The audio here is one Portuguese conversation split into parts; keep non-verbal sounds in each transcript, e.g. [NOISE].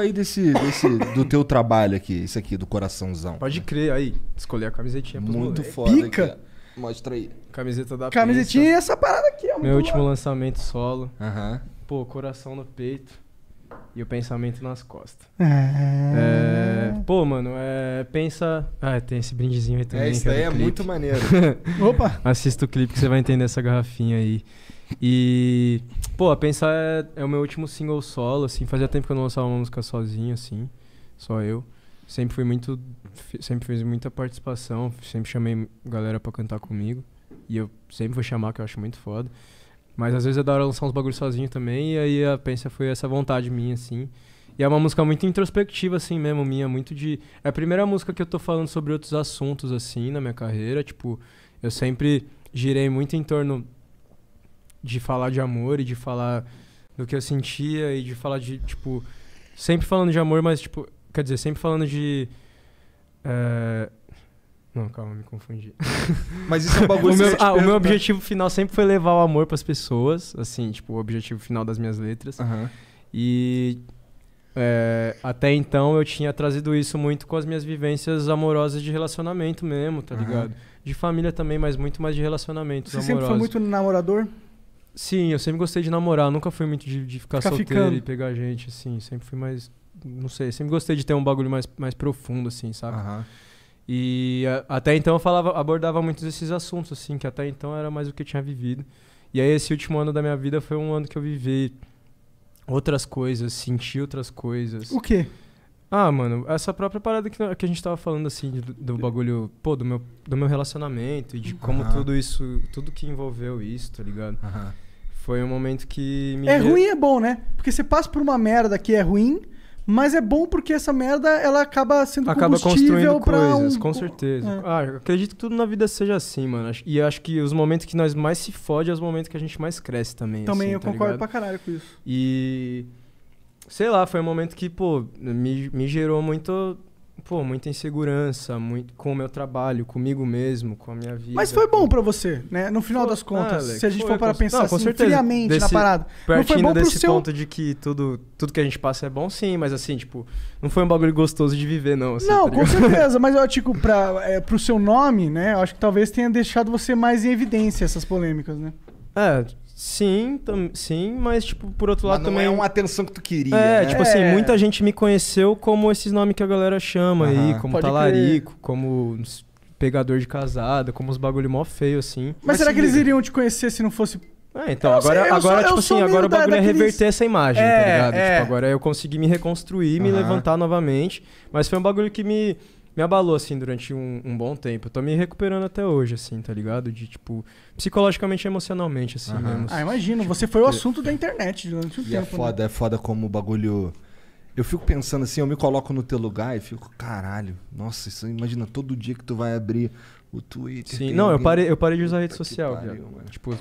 aí desse, desse do teu trabalho aqui, isso aqui do coraçãozão. Pode crer aí, escolher a camisetinha Muito foda. Pica. Mostra aí. Camiseta da Camisetinha e é essa parada aqui, ó. Meu último lançamento solo. Aham. Uhum. Pô, coração no peito e o pensamento nas costas. É... é... Pô, mano, é... pensa. Ah, tem esse brindezinho aí também. É, isso aí, é, é muito maneiro. [LAUGHS] Opa! Assista o clipe que você vai entender essa garrafinha aí. E. Pô, a Pensar é, é o meu último single solo, assim. Fazia tempo que eu não lançava uma música sozinho, assim. Só eu. Sempre fui muito... Sempre fiz muita participação. Sempre chamei galera pra cantar comigo. E eu sempre vou chamar, que eu acho muito foda. Mas às vezes é da hora lançar uns bagulhos sozinho também. E aí a Pensa foi essa vontade minha, assim. E é uma música muito introspectiva, assim mesmo, minha. Muito de. É a primeira música que eu tô falando sobre outros assuntos, assim, na minha carreira. Tipo, eu sempre girei muito em torno de falar de amor e de falar do que eu sentia e de falar de, tipo, sempre falando de amor, mas, tipo, quer dizer, sempre falando de. É... Não, calma, me confundi. [LAUGHS] Mas isso é um bagulho o meu, Ah, o meu objetivo final sempre foi levar o amor pras pessoas, assim, tipo, o objetivo final das minhas letras. Uhum. E. É, até então eu tinha trazido isso muito com as minhas vivências amorosas de relacionamento mesmo, tá uhum. ligado? De família também, mas muito mais de relacionamentos Você amorosos. Você sempre foi muito namorador? Sim, eu sempre gostei de namorar, nunca fui muito de, de ficar, ficar solteiro ficando. e pegar gente, assim. Sempre fui mais. Não sei, sempre gostei de ter um bagulho mais, mais profundo, assim, sabe? Uhum. E a, até então eu falava, abordava muitos desses assuntos, assim, que até então era mais o que eu tinha vivido. E aí esse último ano da minha vida foi um ano que eu vivi outras coisas, senti outras coisas. O quê? Ah, mano, essa própria parada que, que a gente tava falando, assim, do, do bagulho, pô, do meu, do meu relacionamento e de como tudo isso, tudo que envolveu isso, tá ligado? Aham. Foi um momento que me. É ruim e é bom, né? Porque você passa por uma merda que é ruim, mas é bom porque essa merda ela acaba sendo acaba construindo coisas, um... com certeza. É. Ah, acredito que tudo na vida seja assim, mano. E acho que os momentos que nós mais se fode é os momentos que a gente mais cresce também. Também assim, eu tá concordo ligado? pra caralho com isso. E sei lá, foi um momento que, pô, me, me gerou muito pô, muita insegurança, muito, com o meu trabalho, comigo mesmo, com a minha vida. Mas foi bom para você, né? No final foi, das contas, se a gente for para pensar não, assim, friamente desse, na parada. Partindo não foi bom desse seu... ponto de que tudo, tudo que a gente passa é bom, sim, mas assim, tipo, não foi um bagulho gostoso de viver, não. Assim, não, tá com certeza, mas eu [LAUGHS] digo, tipo, pra, é, pro seu nome, né? Eu acho que talvez tenha deixado você mais em evidência essas polêmicas, né? É, Sim, tam, sim, mas tipo, por outro lado mas não também. é uma atenção que tu queria. É, né? tipo assim, é. assim, muita gente me conheceu como esses nomes que a galera chama aí, como Pode talarico, crer. como pegador de casada, como os bagulho mó feio, assim. Mas, mas será que eles iriam te conhecer se não fosse é, então, eu agora, sei, agora sou, tipo assim, agora o bagulho é reverter essa imagem, tá é, tá ligado? É. Tipo, agora eu consegui me reconstruir, me levantar novamente. Mas foi um bagulho que me me abalou, assim, durante um, um, bom tempo. Eu tô me recuperando até hoje, assim, tá ligado? De, tipo, psicologicamente e emocionalmente, assim, uhum. mesmo. Ah, imagino. Tipo, você foi o assunto da internet durante um e é tempo. É foda, né? é foda como o bagulho. Eu fico pensando assim, eu me coloco no teu lugar e fico, caralho, nossa, isso, imagina todo dia que tu vai abrir o Twitter. Sim, não, alguém... eu parei, eu parei de usar rede social, pariu, Tipo,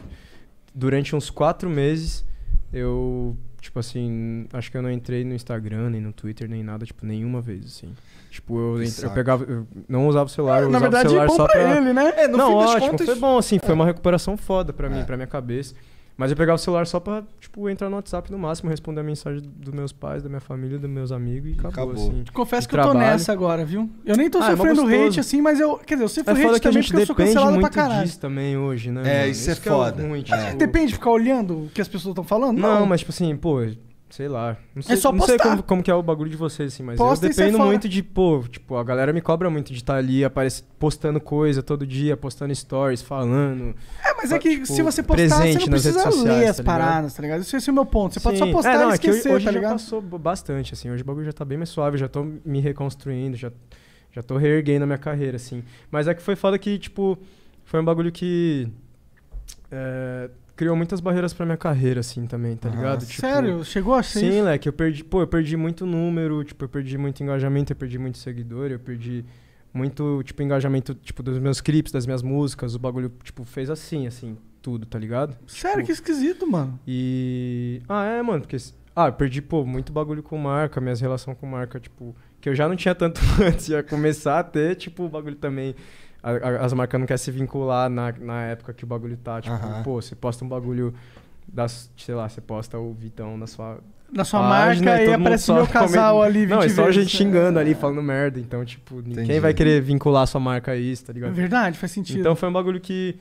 durante uns quatro meses eu Tipo assim, acho que eu não entrei no Instagram, nem no Twitter, nem nada, tipo, nenhuma vez, assim. Tipo, eu, entre, eu pegava. Eu não usava o é, celular, eu Na usava verdade, o celular bom só pra. pra... Ele, né? É, não, ótimo, contas... foi bom, assim, é. foi uma recuperação foda pra mim, é. pra minha cabeça. Mas eu pegava o celular só pra, tipo, entrar no WhatsApp no máximo, responder a mensagem dos meus pais, da minha família, dos meus amigos e acabou, acabou. assim. Confesso e que trabalho. eu tô nessa agora, viu? Eu nem tô ah, é sofrendo é hate, assim, mas eu. Quer dizer, eu sofro é hate também porque eu sou cancelado muito pra caralho. disso também hoje, né? É, isso, é isso é foda. É ruim, tipo... Depende de ficar olhando o que as pessoas estão falando? Não, não, mas, tipo assim, pô, sei lá. Não é sei, é só Não sei como, como que é o bagulho de vocês, assim, mas Posta eu dependo muito de, pô, tipo, a galera me cobra muito de estar tá ali aparece, postando coisa todo dia, postando stories, falando. É, mas é que tipo, se você postar, presente você não precisa nas redes sociais, ler as tá paradas, tá ligado? É esse é o meu ponto. Você Sim. pode só postar é, não, e é esquecer, é hoje tá já passou bastante, assim. Hoje o bagulho já tá bem mais suave, já tô me reconstruindo, já, já tô reerguendo a minha carreira, assim. Mas é que foi foda que, tipo, foi um bagulho que... É, criou muitas barreiras pra minha carreira, assim, também, tá ah, ligado? Tipo, sério? Chegou assim Sim, isso? leque, eu perdi, pô, eu perdi muito número, tipo, eu perdi muito engajamento, eu perdi muito seguidor, eu perdi muito, tipo, engajamento, tipo, dos meus clipes, das minhas músicas, o bagulho, tipo, fez assim, assim, tudo, tá ligado? Sério, tipo, que esquisito, mano. E... Ah, é, mano, porque... Ah, eu perdi, pô, muito bagulho com marca, minhas relações com marca, tipo, que eu já não tinha tanto [LAUGHS] antes, ia começar a ter, tipo, o bagulho também a, as marcas não querem se vincular na, na época que o bagulho tá. Tipo, uh -huh. pô, você posta um bagulho das, sei lá, você posta o Vitão na sua. Na sua página, marca e, e aparece o meu casal ali. Não, é só a gente xingando é. ali, falando merda. Então, tipo, Entendi. ninguém vai querer vincular a sua marca a isso, tá ligado? É verdade, faz sentido. Então foi um bagulho que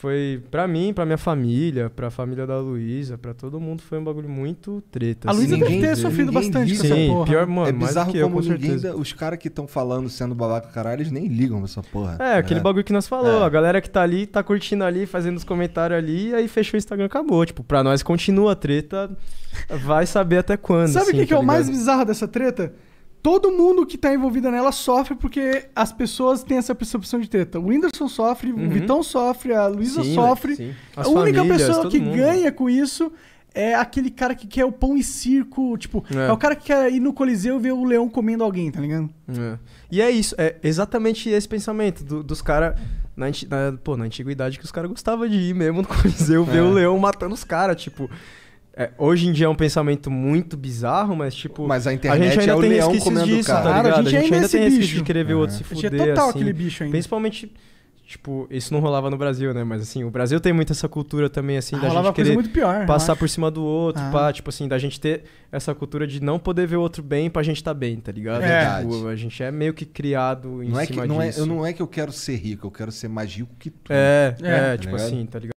foi para mim, para minha família, para a família da Luísa, para todo mundo foi um bagulho muito treta. A Luísa assim. deve ter sofrido bastante com essa porra. Pior, mano, é bizarro que como eu, com ninguém da, os caras que estão falando sendo babaca caralho, eles nem ligam essa porra. É, aquele né? bagulho que nós falou, é. a galera que tá ali, tá curtindo ali, fazendo os comentários ali, aí fechou o Instagram, acabou. Tipo, pra nós continua a treta, vai saber até quando. Sabe o assim, que, tá que é tá o mais bizarro dessa treta? todo mundo que tá envolvido nela sofre porque as pessoas têm essa percepção de treta. O Whindersson sofre, uhum. o Vitão sofre, a Luísa sofre. a única pessoa que mundo. ganha com isso é aquele cara que quer o pão e circo. Tipo, é. é, o cara que quer ir no Coliseu e ver o leão comendo alguém, tá ligado? É. E é isso, é exatamente esse pensamento do, dos caras. Na, na, pô, na antiguidade que os caras gostavam de ir mesmo no Coliseu, ver é. o leão matando os caras, tipo. É, hoje em dia é um pensamento muito bizarro, mas tipo. Mas a internet a gente ainda é o tem leão comendo disso, cara. Tá cara tá a, gente a gente ainda, ainda tem bicho. de querer ver outro se é. uhum. é fuder. É total assim, aquele bicho ainda. Principalmente tipo, isso não rolava no Brasil, né? Mas assim, o Brasil tem muito essa cultura também, assim, ah, da gente querer muito pior, passar por cima do outro, ah. pá, tipo assim, da gente ter essa cultura de não poder ver o outro bem pra gente estar tá bem, tá ligado? É. Tipo, a gente é meio que criado em não cima é que, não é, disso. É, não é que eu quero ser rico, eu quero ser mais rico que tu. É, é, é tá tipo ligado? assim, tá ligado?